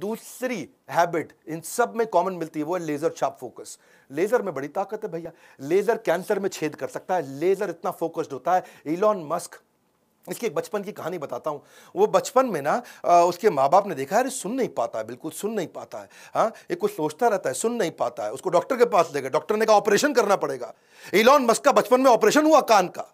दूसरी habit in सब में कॉमन मिलती है वो है लेजर शार्प फोकस लेजर में बड़ी ताकत है भैया लेजर कैंसर में छेद कर सकता है लेजर इतना फोकस्ड होता है इलॉन मस्क इसकी एक बचपन की कहानी बताता हूँ वो बचपन में ना आ, उसके माँ बाप ने देखा अरे सुन नहीं पाता है बिल्कुल सुन नहीं पाता है हाँ ये कुछ सोचता रहता है सुन नहीं पाता है उसको डॉक्टर के पास ले गए डॉक्टर ने कहा ऑपरेशन करना पड़ेगा इलॉन मस्क का बचपन में ऑपरेशन हुआ कान का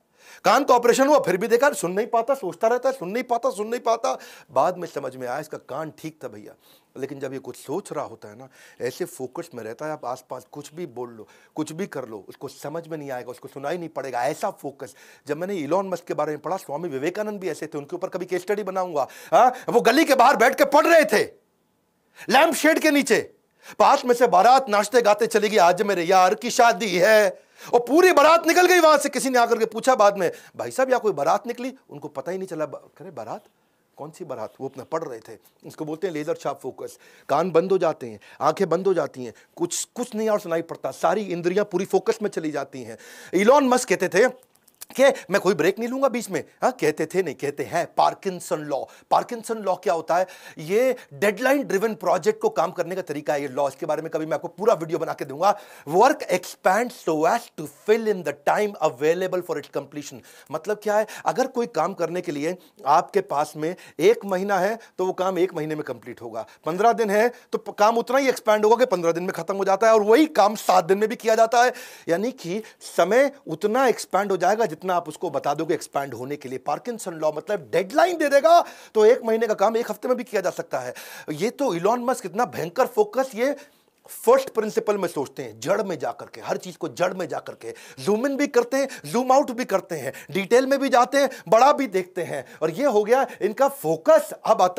कान का ऑपरेशन हुआ फिर भी देखा सुन नहीं पाता सोचता रहता है सुन नहीं पाता सुन नहीं पाता बाद में समझ में आया इसका कान ठीक था भैया लेकिन जब ये कुछ सोच रहा होता है ना ऐसे फोकस में रहता है आप आसपास कुछ भी बोल लो कुछ भी कर लो उसको समझ में नहीं आएगा उसको सुनाई नहीं पड़ेगा ऐसा फोकस जब मैंने इलॉन मस्क के बारे में पढ़ा स्वामी विवेकानंद भी ऐसे थे उनके ऊपर कभी केस स्टडी बनाऊंगा हाँ, वो गली के बाहर बैठ के पढ़ रहे थे लैंप शेड के नीचे पास में से बारात नाश्ते गाते चलेगी आज मेरे यार की शादी है और पूरी बारात निकल गई वहां से किसी ने आकर के पूछा बाद में भाई साहब या कोई बारात निकली उनको पता ही नहीं चला करे बारात कौन सी बारात वो अपना पढ़ रहे थे इसको बोलते हैं लेजर शार्प फोकस कान बंद हो जाते हैं आंखें बंद हो जाती हैं कुछ कुछ नहीं और सुनाई पड़ता सारी इंद्रियां पूरी फोकस में चली जाती हैं इलॉन मस्क कहते थे कि मैं कोई ब्रेक नहीं लूंगा बीच में हाँ कहते थे नहीं कहते हैं पार्किंसन लॉ पार्किंसन लॉ क्या होता है ये डेडलाइन ड्रिवन प्रोजेक्ट को काम करने का तरीका है ये लॉ इसके बारे में कभी मैं आपको पूरा वीडियो बना के दूंगा work expand so as to fill in the time available for it completion मतलब क्या है अगर कोई काम करने के लिए आपके पास में एक महीना है तो वो काम एक महीने में कंप्लीट होगा पंद्रह दिन है तो काम उतना ही एक्सपैंड होगा कि पंद्रह दिन में खत्म हो जाता है और वही काम सात दिन में भी किया जाता है यानी कि समय उतना एक्सपैंड हो जाएगा जितना आप उसको बता दोगे एक्सपैंड होने के लिए पार्किंसन लॉ मतलब डेडलाइन दे देगा तो एक महीने का काम एक हफ्ते में भी किया जा सकता है ये तो इलॉन मस्क इतना भयंकर फोकस ये फर्स्ट प्रिंसिपल में सोचते हैं जड़ में जाकर के हर चीज को जड़ में जाकर के जूम इन भी करते हैं जूम आउट भी करते हैं डिटेल में भी जाते हैं बड़ा भी देखते हैं और यह हो गया इनका फोकस अब आता